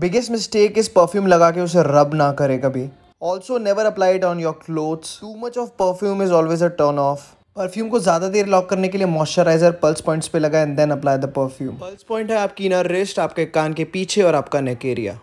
biggest mistake इस perfume लगा के उसे रब ना करें कभी also never apply on your clothes too much of perfume is always a turn off perfume को ज़्यादा देर लॉक करने के लिए मॉइस्चराइजर पल्स पॉइंट्स पे लगाएं and then apply the perfume pulse point है आपकी इनर रिस्ट आपके कान के पीछे और आपका नेक एरिया